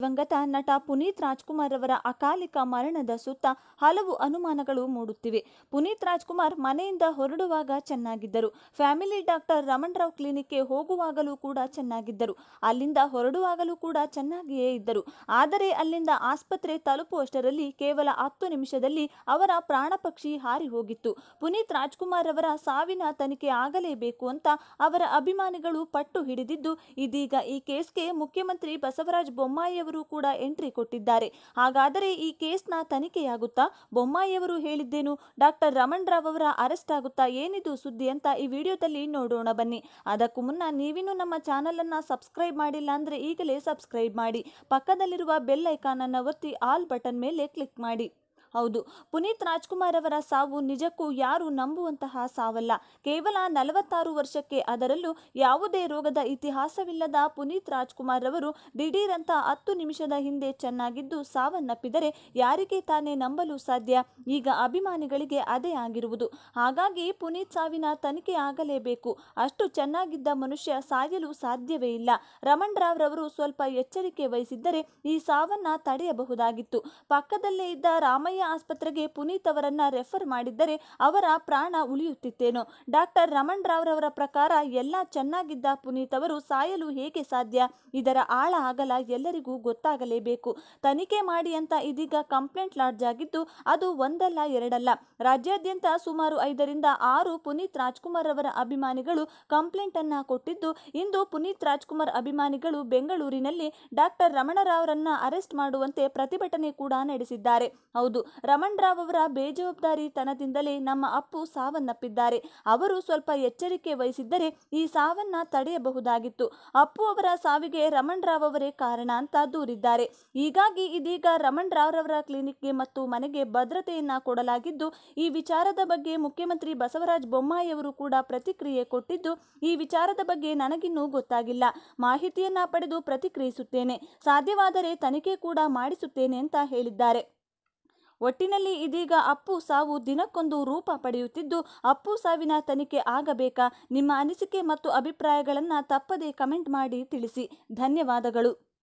ದಿವಂಗತ ನಟ ಪುನೀತ್ ರಾಜ್ಕುಮಾರ್ ಅವರ ಅಕಾಲಿಕ ಮರಣದ ಸುತ್ತ ಹಲವು ಅನುಮಾನಗಳು ಮೂಡುತ್ತಿವೆ ಪುನೀತ್ ರಾಜ್ಕುಮಾರ್ ಮನೆಯಿಂದ ಹೊರಡುವಾಗ ಚೆನ್ನಾಗಿದ್ದರು ಫ್ಯಾಮಿಲಿ ಡಾಕ್ಟರ್ ರಮಣ್ ರಾವ್ ಕ್ಲಿನಿಕ್ಗೆ ಹೋಗುವಾಗಲೂ ಕೂಡ ಚೆನ್ನಾಗಿದ್ದರು ಅಲ್ಲಿಂದ ಹೊರಡುವಾಗಲೂ ಕೂಡ ಚೆನ್ನಾಗಿಯೇ ಇದ್ದರು ಆದರೆ ಅಲ್ಲಿಂದ ಆಸ್ಪತ್ರೆ ತಲುಪುವಷ್ಟರಲ್ಲಿ ಕೇವಲ ಹತ್ತು ನಿಮಿಷದಲ್ಲಿ ಅವರ ಪ್ರಾಣ ಪಕ್ಷಿ ಹಾರಿ ಹೋಗಿತ್ತು ಪುನೀತ್ ರಾಜ್ಕುಮಾರ್ ಅವರ ಸಾವಿನ ತನಿಖೆ ಆಗಲೇಬೇಕು ಅಂತ ಅವರ ಅಭಿಮಾನಿಗಳು ಪಟ್ಟು ಹಿಡಿದಿದ್ದು ಇದೀಗ ಈ ಕೇಸ್ಗೆ ಮುಖ್ಯಮಂತ್ರಿ ಬಸವರಾಜ್ ಬೊಮ್ಮಾಯಿ ಅವರು ಕೂಡ ಎಂಟ್ರಿ ಕೊಟ್ಟಿದ್ದಾರೆ ಹಾಗಾದರೆ ಈ ಕೇಸ್ನ ತನಿಖೆಯಾಗುತ್ತಾ ಬೊಮ್ಮಾಯಿಯವರು ಹೇಳಿದ್ದೇನು ಡಾಕ್ಟರ್ ರಮಣ್ ರಾವ್ ಅವರ ಅರೆಸ್ಟ್ ಆಗುತ್ತಾ ಏನಿದು ಸುದ್ದಿ ಅಂತ ಈ ವಿಡಿಯೋದಲ್ಲಿ ನೋಡೋಣ ಬನ್ನಿ ಅದಕ್ಕೂ ಮುನ್ನ ನೀವಿನ್ನೂ ನಮ್ಮ ಚಾನಲ್ ಅನ್ನ ಸಬ್ಸ್ಕ್ರೈಬ್ ಮಾಡಿಲ್ಲ ಅಂದ್ರೆ ಈಗಲೇ ಸಬ್ಸ್ಕ್ರೈಬ್ ಮಾಡಿ ಪಕ್ಕದಲ್ಲಿರುವ ಬೆಲ್ ಐಕಾನ್ ಅನ್ನು ಒತ್ತಿ ಆಲ್ ಬಟನ್ ಮೇಲೆ ಕ್ಲಿಕ್ ಮಾಡಿ ಹೌದು ಪುನೀತ್ ರಾಜ್ಕುಮಾರ್ ಅವರ ಸಾವು ನಿಜಕ್ಕೂ ಯಾರು ನಂಬುವಂತಹ ಸಾವಲ್ಲ ಕೇವಲ ನಲವತ್ತಾರು ವರ್ಷಕ್ಕೆ ಅದರಲ್ಲೂ ಯಾವುದೇ ರೋಗದ ಇತಿಹಾಸವಿಲ್ಲದ ಪುನೀತ್ ರಾಜ್ಕುಮಾರ್ ಅವರು ದಿಢೀರಂತ ಹತ್ತು ನಿಮಿಷದ ಹಿಂದೆ ಚೆನ್ನಾಗಿದ್ದು ಸಾವನ್ನಪ್ಪಿದರೆ ಯಾರಿಗೆ ತಾನೇ ನಂಬಲು ಸಾಧ್ಯ ಈಗ ಅಭಿಮಾನಿಗಳಿಗೆ ಅದೇ ಆಗಿರುವುದು ಹಾಗಾಗಿ ಪುನೀತ್ ಸಾವಿನ ತನಿಖೆ ಆಗಲೇಬೇಕು ಅಷ್ಟು ಚೆನ್ನಾಗಿದ್ದ ಮನುಷ್ಯ ಸಾಯಲು ಸಾಧ್ಯವೇ ಇಲ್ಲ ರಮಣ್ ರಾವ್ ರವರು ಸ್ವಲ್ಪ ಎಚ್ಚರಿಕೆ ವಹಿಸಿದ್ದರೆ ಈ ಸಾವನ್ನ ತಡೆಯಬಹುದಾಗಿತ್ತು ಪಕ್ಕದಲ್ಲೇ ಇದ್ದ ರಾಮಯ್ಯ ಸ್ಥಳೀಯ ಆಸ್ಪತ್ರೆಗೆ ಪುನೀತ್ ಅವರನ್ನ ರೆಫರ್ ಮಾಡಿದ್ದರೆ ಅವರ ಪ್ರಾಣ ಉಳಿಯುತ್ತಿತ್ತೇನು ಡಾಕ್ಟರ್ ರಮಣ್ ರಾವ್ರವರ ಪ್ರಕಾರ ಎಲ್ಲ ಚೆನ್ನಾಗಿದ್ದ ಪುನೀತ್ ಅವರು ಸಾಯಲು ಹೇಗೆ ಸಾಧ್ಯ ಇದರ ಆಳ ಆಗಲ ಎಲ್ಲರಿಗೂ ಗೊತ್ತಾಗಲೇಬೇಕು ತನಿಖೆ ಮಾಡಿ ಅಂತ ಇದೀಗ ಕಂಪ್ಲೇಂಟ್ ಲಾಡ್ಜ್ ಆಗಿದ್ದು ಅದು ಒಂದಲ್ಲ ಎರಡಲ್ಲ ರಾಜ್ಯಾದ್ಯಂತ ಸುಮಾರು ಐದರಿಂದ ಆರು ಪುನೀತ್ ರಾಜ್ಕುಮಾರ್ ಅವರ ಅಭಿಮಾನಿಗಳು ಕಂಪ್ಲೇಂಟ್ ಅನ್ನ ಕೊಟ್ಟಿದ್ದು ಇಂದು ಪುನೀತ್ ರಾಜ್ಕುಮಾರ್ ಅಭಿಮಾನಿಗಳು ಬೆಂಗಳೂರಿನಲ್ಲಿ ಡಾಕ್ಟರ್ ರಮಣರಾವ್ರನ್ನ ಅರೆಸ್ಟ್ ಮಾಡುವಂತೆ ಪ್ರತಿಭಟನೆ ಕೂಡ ನಡೆಸಿದ್ದಾರೆ ಹೌದು ರಮಣ್ ರಾವ್ ಅವರ ಬೇಜವಾಬ್ದಾರಿತನದಿಂದಲೇ ನಮ್ಮ ಅಪ್ಪು ಸಾವನ್ನಪ್ಪಿದ್ದಾರೆ ಅವರು ಸ್ವಲ್ಪ ಎಚ್ಚರಿಕೆ ವಹಿಸಿದ್ದರೆ ಈ ಸಾವನ್ನ ತಡೆಯಬಹುದಾಗಿತ್ತು ಅಪ್ಪು ಅವರ ಸಾವಿಗೆ ರಮಣ್ ರಾವ್ ಅವರೇ ಕಾರಣ ಅಂತ ದೂರಿದ್ದಾರೆ ಹೀಗಾಗಿ ಇದೀಗ ರಮಣ್ ರಾವ್ ರವರ ಕ್ಲಿನಿಕ್ಗೆ ಮತ್ತು ಮನೆಗೆ ಭದ್ರತೆಯನ್ನ ಕೊಡಲಾಗಿದ್ದು ಈ ವಿಚಾರದ ಬಗ್ಗೆ ಮುಖ್ಯಮಂತ್ರಿ ಬಸವರಾಜ ಬೊಮ್ಮಾಯಿಯವರು ಕೂಡ ಪ್ರತಿಕ್ರಿಯೆ ಕೊಟ್ಟಿದ್ದು ಈ ವಿಚಾರದ ಬಗ್ಗೆ ನನಗಿನ್ನೂ ಗೊತ್ತಾಗಿಲ್ಲ ಮಾಹಿತಿಯನ್ನ ಪಡೆದು ಪ್ರತಿಕ್ರಿಯಿಸುತ್ತೇನೆ ಸಾಧ್ಯವಾದರೆ ತನಿಖೆ ಕೂಡ ಮಾಡಿಸುತ್ತೇನೆ ಅಂತ ಹೇಳಿದ್ದಾರೆ ಒಟ್ಟಿನಲ್ಲಿ ಇದೀಗ ಅಪ್ಪು ಸಾವು ದಿನಕ್ಕೊಂದು ರೂಪ ಪಡೆಯುತ್ತಿದ್ದು ಅಪ್ಪು ಸಾವಿನ ತನಿಖೆ ಆಗಬೇಕಾ ನಿಮ್ಮ ಅನಿಸಿಕೆ ಮತ್ತು ಅಭಿಪ್ರಾಯಗಳನ್ನು ತಪ್ಪದೇ ಕಮೆಂಟ್ ಮಾಡಿ ತಿಳಿಸಿ ಧನ್ಯವಾದಗಳು